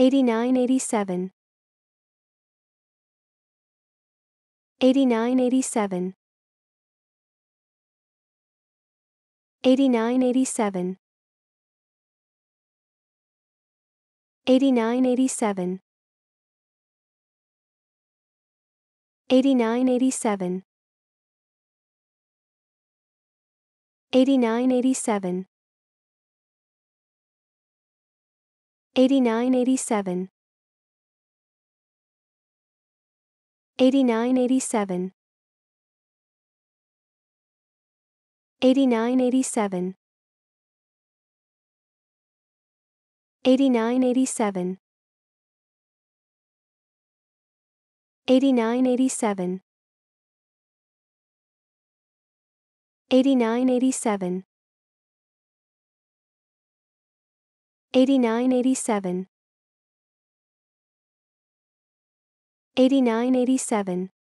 8987 8987 8987 8987 8987 8987 8987 8987 8987 8987 8987 8987 8987 8987